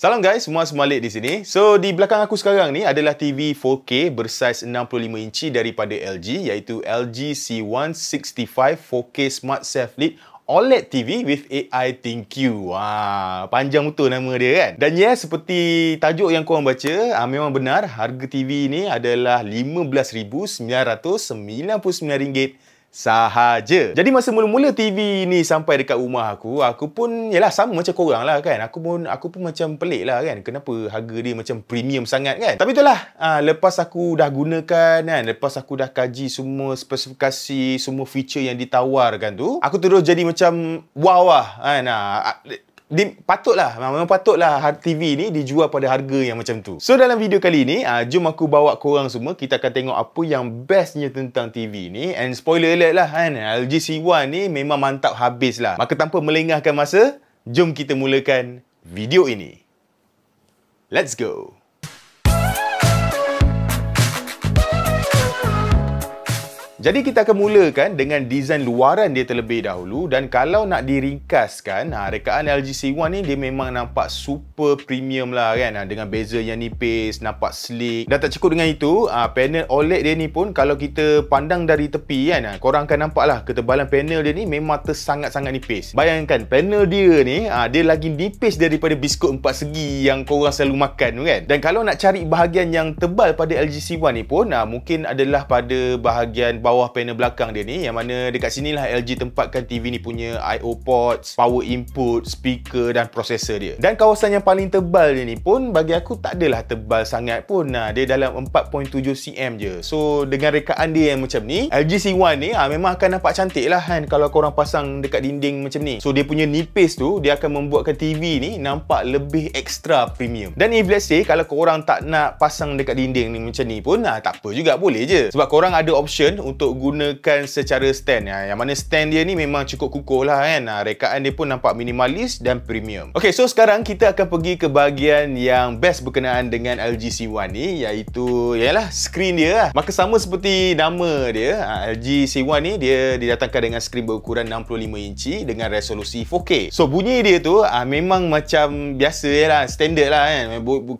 Salam guys, semua semua di sini. So, di belakang aku sekarang ni adalah TV 4K bersaiz 65 inci daripada LG iaitu LG C165 4K Smart Self Lit OLED TV with AI Think Wah, panjang betul nama dia kan? Dan yes, seperti tajuk yang korang baca, ah, memang benar harga TV ni adalah RM15,999 sahaja. Jadi masa mula-mula TV ni sampai dekat rumah aku, aku pun yalah sama macam korang lah kan. Aku pun aku pun macam pelik lah kan. Kenapa harga dia macam premium sangat kan? Tapi itulah, ha, lepas aku dah gunakan kan, lepas aku dah kaji semua spesifikasi, semua feature yang ditawarkan tu, aku terus jadi macam wow lah kan. Ha, di, patutlah, memang patutlah hard TV ni dijual pada harga yang macam tu. So dalam video kali ni, uh, jom aku bawa korang semua, kita akan tengok apa yang bestnya tentang TV ni. And spoiler alert lah kan, LG C1 ni memang mantap habis lah. Maka tanpa melengahkan masa, jom kita mulakan video ini. Let's go! Jadi kita akan mulakan dengan desain luaran dia terlebih dahulu dan kalau nak diringkaskan, ha, rekaan LG C1 ni dia memang nampak super premium lah kan ha, dengan beza yang nipis, nampak sleek. Dah tak cukup dengan itu, ha, panel OLED dia ni pun kalau kita pandang dari tepi kan, ha, korang akan nampak lah ketebalan panel dia ni memang tersangat-sangat nipis. Bayangkan panel dia ni, ha, dia lagi nipis daripada biskut empat segi yang korang selalu makan tu kan. Dan kalau nak cari bahagian yang tebal pada LG C1 ni pun, ha, mungkin adalah pada bahagian bawah bawah panel belakang dia ni yang mana dekat sini lah LG tempatkan TV ni punya IO ports, power input, speaker dan prosesor dia. Dan kawasan yang paling tebal dia ni pun bagi aku tak adalah tebal sangat pun. Nah, dia dalam 4.7 cm je. So, dengan rekaan dia yang macam ni, LG C1 ni ha, memang akan nampak cantik lah kan kalau korang pasang dekat dinding macam ni. So, dia punya nipis tu dia akan membuatkan TV ni nampak lebih extra premium. Dan if let's say kalau korang tak nak pasang dekat dinding ni macam ni pun, ha, tak apa juga boleh je. Sebab korang ada option untuk untuk gunakan secara stand ya. Yang mana stand dia ni memang cukup kukuh lah kan. Ha, rekaan dia pun nampak minimalis dan premium. Okey, so sekarang kita akan pergi ke bahagian yang best berkenaan dengan LG C1 ni iaitu yalah, screen dia lah. Maka sama seperti nama dia, ha, LG C1 ni dia didatangkan dengan screen berukuran 65 inci dengan resolusi 4K. So bunyi dia tu ah memang macam biasa lah, standard lah kan.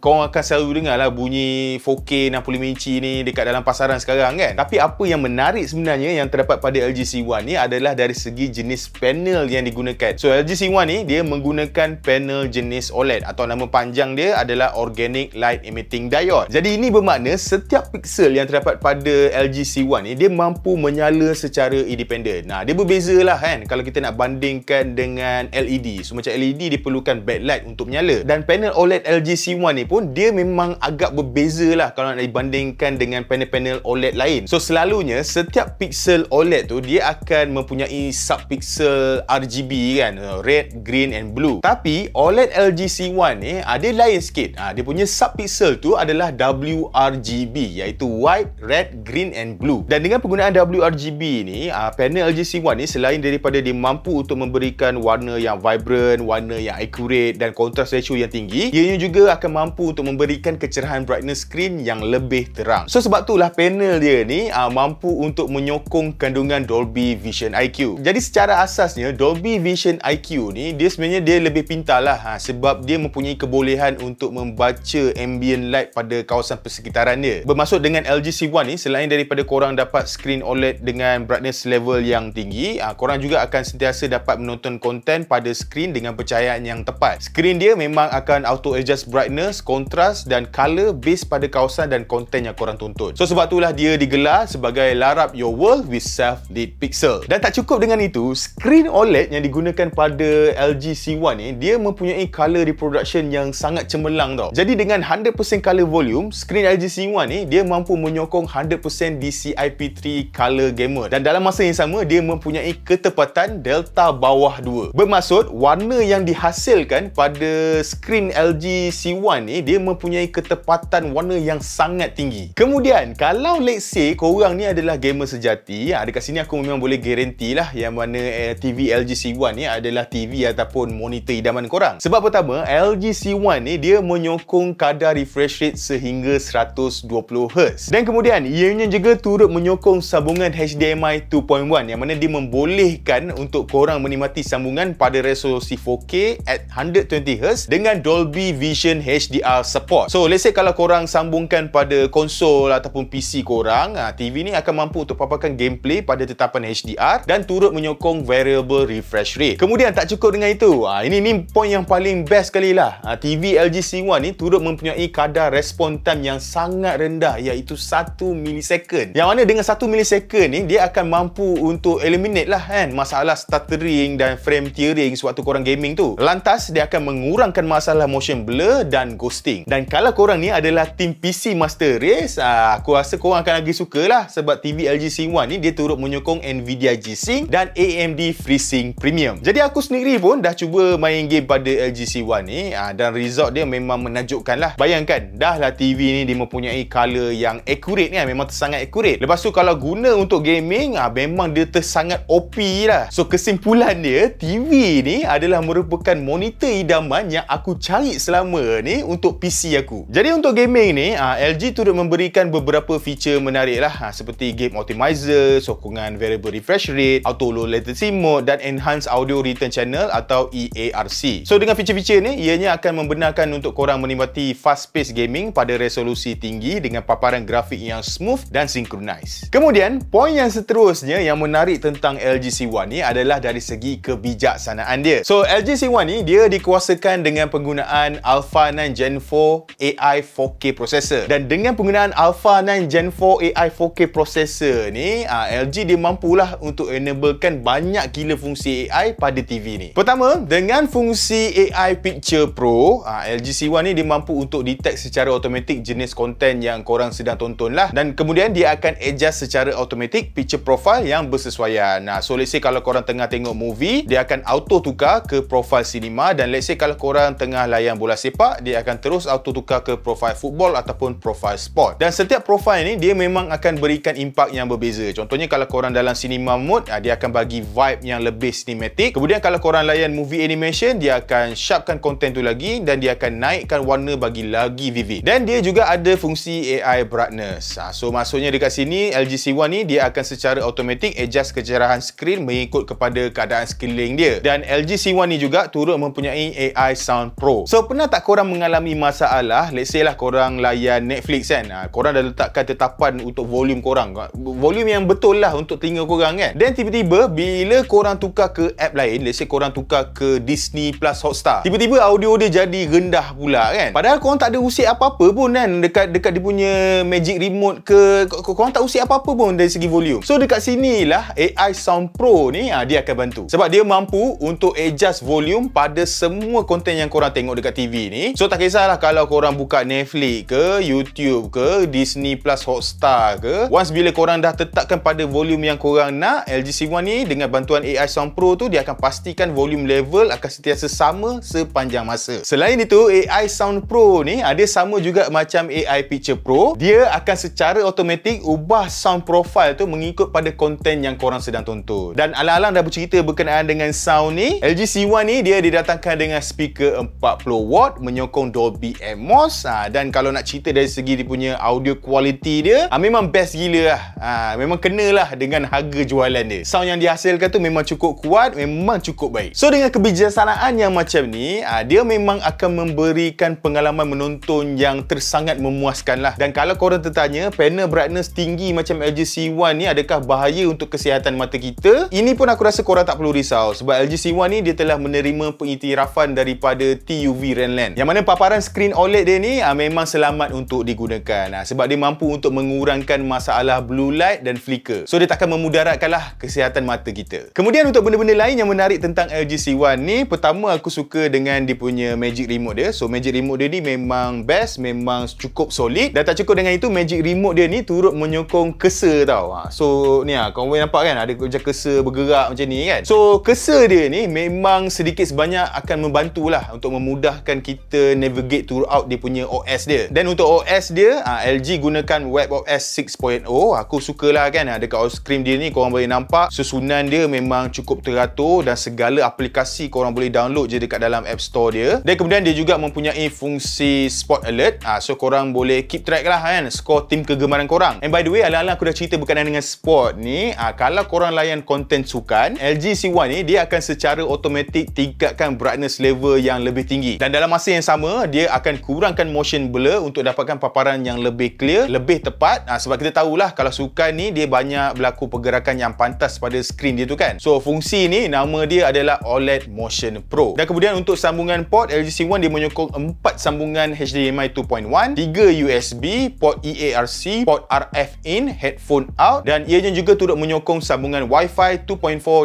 Kau akan selalu dengar lah bunyi 4K 65 inci ni dekat dalam pasaran sekarang kan. Tapi apa yang menarik menarik sebenarnya yang terdapat pada LG C1 ni adalah dari segi jenis panel yang digunakan. So LG C1 ni dia menggunakan panel jenis OLED atau nama panjang dia adalah Organic Light Emitting Diode. Jadi ini bermakna setiap pixel yang terdapat pada LG C1 ni dia mampu menyala secara independen. Nah, dia berbeza lah kan kalau kita nak bandingkan dengan LED. So macam LED dia perlukan backlight untuk menyala dan panel OLED LG C1 ni pun dia memang agak berbeza lah kalau nak dibandingkan dengan panel-panel OLED lain. So selalunya setiap pixel OLED tu dia akan mempunyai pixel RGB kan uh, red, green and blue tapi OLED LG C1 ni ada ah, ha, lain sikit ha, dia punya pixel tu adalah WRGB iaitu white, red, green and blue dan dengan penggunaan WRGB ni ha, panel LG C1 ni selain daripada dia mampu untuk memberikan warna yang vibrant warna yang accurate dan contrast ratio yang tinggi ianya juga akan mampu untuk memberikan kecerahan brightness screen yang lebih terang so sebab tu lah panel dia ni ha, mampu untuk untuk menyokong kandungan Dolby Vision IQ. Jadi secara asasnya Dolby Vision IQ ni dia sebenarnya dia lebih pintarlah ha, sebab dia mempunyai kebolehan untuk membaca ambient light pada kawasan persekitaran dia. Bermaksud dengan LG C1 ni selain daripada korang dapat screen OLED dengan brightness level yang tinggi, ha, korang juga akan sentiasa dapat menonton konten pada screen dengan percayaan yang tepat. Screen dia memang akan auto adjust brightness, contrast dan color based pada kawasan dan konten yang korang tonton. So sebab itulah dia digelar sebagai Lara up your world with self-lit pixel. Dan tak cukup dengan itu, screen OLED yang digunakan pada LG C1 ni, dia mempunyai color reproduction yang sangat cemerlang tau. Jadi dengan 100% color volume, screen LG C1 ni, dia mampu menyokong 100% DCI-P3 color gamut. Dan dalam masa yang sama, dia mempunyai ketepatan delta bawah 2. Bermaksud, warna yang dihasilkan pada screen LG C1 ni, dia mempunyai ketepatan warna yang sangat tinggi. Kemudian, kalau let's say korang ni adalah gamer gamer sejati ha, ah, dekat sini aku memang boleh garanti lah yang mana eh, TV LG C1 ni adalah TV ataupun monitor idaman korang sebab pertama LG C1 ni dia menyokong kadar refresh rate sehingga 120Hz dan kemudian ianya juga turut menyokong sambungan HDMI 2.1 yang mana dia membolehkan untuk korang menikmati sambungan pada resolusi 4K at 120Hz dengan Dolby Vision HDR support so let's say kalau korang sambungkan pada konsol ataupun PC korang ah, TV ni akan mampu untuk paparkan gameplay pada tetapan HDR dan turut menyokong variable refresh rate. Kemudian tak cukup dengan itu. Ha, ini ni point yang paling best sekali lah. Ha, ah, TV LG C1 ni turut mempunyai kadar respon time yang sangat rendah iaitu 1 milisecond. Yang mana dengan 1 milisecond ni dia akan mampu untuk eliminate lah kan masalah stuttering dan frame tearing sewaktu korang gaming tu. Lantas dia akan mengurangkan masalah motion blur dan ghosting. Dan kalau korang ni adalah tim PC Master Race, ha, aku rasa korang akan lagi suka lah sebab TV LG Sync 1 ni dia turut menyokong Nvidia G-Sync dan AMD FreeSync Premium. Jadi aku sendiri pun dah cuba main game pada LG c 1 ni ha, dan result dia memang menakjubkan lah. Bayangkan dah lah TV ni dia mempunyai color yang accurate ni ha, memang sangat accurate. Lepas tu kalau guna untuk gaming ha, memang dia tersangat OP lah. So kesimpulan dia TV ni adalah merupakan monitor idaman yang aku cari selama ni untuk PC aku. Jadi untuk gaming ni ha, LG turut memberikan beberapa feature menarik lah ha, seperti game clip optimizer, sokongan variable refresh rate, auto low latency mode dan enhance audio return channel atau EARC. So dengan feature-feature ni, ianya akan membenarkan untuk korang menikmati fast pace gaming pada resolusi tinggi dengan paparan grafik yang smooth dan synchronized. Kemudian, poin yang seterusnya yang menarik tentang LG C1 ni adalah dari segi kebijaksanaan dia. So LG C1 ni dia dikuasakan dengan penggunaan Alpha 9 Gen 4 AI 4K processor dan dengan penggunaan Alpha 9 Gen 4 AI 4K processor Alexa ni uh, ah, LG dia mampu lah untuk enablekan banyak gila fungsi AI pada TV ni pertama dengan fungsi AI Picture Pro uh, ah, LG C1 ni dia mampu untuk detect secara automatik jenis konten yang korang sedang tonton lah dan kemudian dia akan adjust secara automatik picture profile yang bersesuaian nah, so let's say kalau korang tengah tengok movie dia akan auto tukar ke profile cinema dan let's say kalau korang tengah layan bola sepak dia akan terus auto tukar ke profile football ataupun profile sport dan setiap profile ni dia memang akan berikan impak yang berbeza. Contohnya kalau korang dalam cinema mode, ah, dia akan bagi vibe yang lebih cinematic. Kemudian kalau korang layan movie animation, dia akan sharpkan content tu lagi dan dia akan naikkan warna bagi lagi vivid. Dan dia juga ada fungsi AI brightness. Ah, so maksudnya dekat sini LG C1 ni dia akan secara automatic adjust kecerahan skrin mengikut kepada keadaan sekeliling dia. Dan LG C1 ni juga turut mempunyai AI Sound Pro. So pernah tak korang mengalami masalah, let's say lah korang layan Netflix kan. Ah, korang dah letakkan tetapan untuk volume korang volume yang betul lah untuk telinga korang kan Dan tiba-tiba bila korang tukar ke app lain let's say korang tukar ke Disney Plus Hotstar tiba-tiba audio dia jadi rendah pula kan padahal korang tak ada usik apa-apa pun kan dekat dekat dia punya magic remote ke kor- korang tak usik apa-apa pun dari segi volume so dekat sini lah AI Sound Pro ni ha, dia akan bantu sebab dia mampu untuk adjust volume pada semua konten yang korang tengok dekat TV ni so tak kisahlah kalau korang buka Netflix ke YouTube ke Disney Plus Hotstar ke once bila korang korang dah tetapkan pada volume yang korang nak LG C1 ni dengan bantuan AI Sound Pro tu dia akan pastikan volume level akan sentiasa sama sepanjang masa selain itu AI Sound Pro ni ada sama juga macam AI Picture Pro dia akan secara automatik ubah sound profile tu mengikut pada konten yang korang sedang tonton dan alang-alang dah bercerita berkenaan dengan sound ni LG C1 ni dia didatangkan dengan speaker 40W menyokong Dolby Atmos ha, dan kalau nak cerita dari segi dia punya audio quality dia ha, memang best gila lah ha, memang lah dengan harga jualan dia sound yang dihasilkan tu memang cukup kuat memang cukup baik so dengan kebijaksanaan yang macam ni ha, dia memang akan memberikan pengalaman menonton yang tersangat memuaskan lah dan kalau korang tertanya panel brightness tinggi macam LG C1 ni adakah bahaya untuk kesihatan mata kita ini pun aku rasa korang tak perlu risau sebab LG C1 ni dia telah menerima pengiktirafan daripada TUV Renland yang mana paparan screen OLED dia ni ha, memang selamat untuk digunakan ha, sebab dia mampu untuk mengurangkan masalah blue blue light dan flicker. So dia takkan memudaratkanlah kesihatan mata kita. Kemudian untuk benda-benda lain yang menarik tentang LG C1 ni, pertama aku suka dengan dia punya magic remote dia. So magic remote dia ni memang best, memang cukup solid. Dan tak cukup dengan itu, magic remote dia ni turut menyokong kesa tau. Ha, so ni lah, kau boleh nampak kan ada macam kesa bergerak macam ni kan. So kesa dia ni memang sedikit sebanyak akan membantulah untuk memudahkan kita navigate throughout dia punya OS dia. Dan untuk OS dia, ha, LG gunakan webOS 6.0. Aku pun lah kan ada kat screen dia ni korang boleh nampak susunan dia memang cukup teratur dan segala aplikasi korang boleh download je dekat dalam app store dia dan kemudian dia juga mempunyai fungsi spot alert ha, so korang boleh keep track lah kan skor tim kegemaran korang and by the way ala-ala aku dah cerita berkenaan dengan spot ni ha, kalau korang layan konten sukan LG C1 ni dia akan secara automatik tingkatkan brightness level yang lebih tinggi dan dalam masa yang sama dia akan kurangkan motion blur untuk dapatkan paparan yang lebih clear lebih tepat ha, sebab kita tahulah kalau suka sukan ni dia banyak berlaku pergerakan yang pantas pada skrin dia tu kan so fungsi ni nama dia adalah OLED Motion Pro dan kemudian untuk sambungan port LG C1 dia menyokong 4 sambungan HDMI 2.1 3 USB port EARC port RF in headphone out dan ianya juga turut menyokong sambungan Wi-Fi 2.4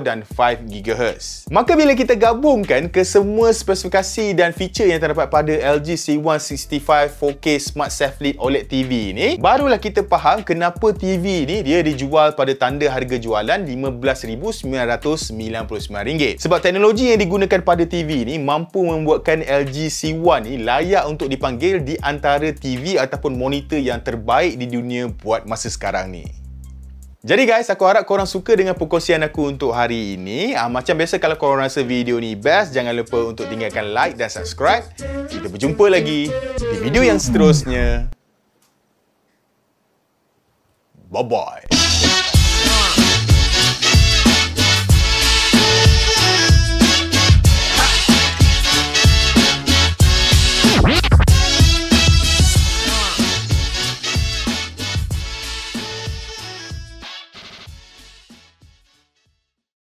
dan 5 GHz maka bila kita gabungkan ke semua spesifikasi dan feature yang terdapat pada LG C165 4K Smart Safely OLED TV ni barulah kita faham kenapa TV ni dia dijual pada tanda harga jualan RM15,999. Sebab teknologi yang digunakan pada TV ni mampu membuatkan LG C1 ni layak untuk dipanggil di antara TV ataupun monitor yang terbaik di dunia buat masa sekarang ni. Jadi guys, aku harap korang suka dengan perkongsian aku untuk hari ini. Ah, macam biasa kalau korang rasa video ni best, jangan lupa untuk tinggalkan like dan subscribe. Kita berjumpa lagi di video yang seterusnya. Bye bye.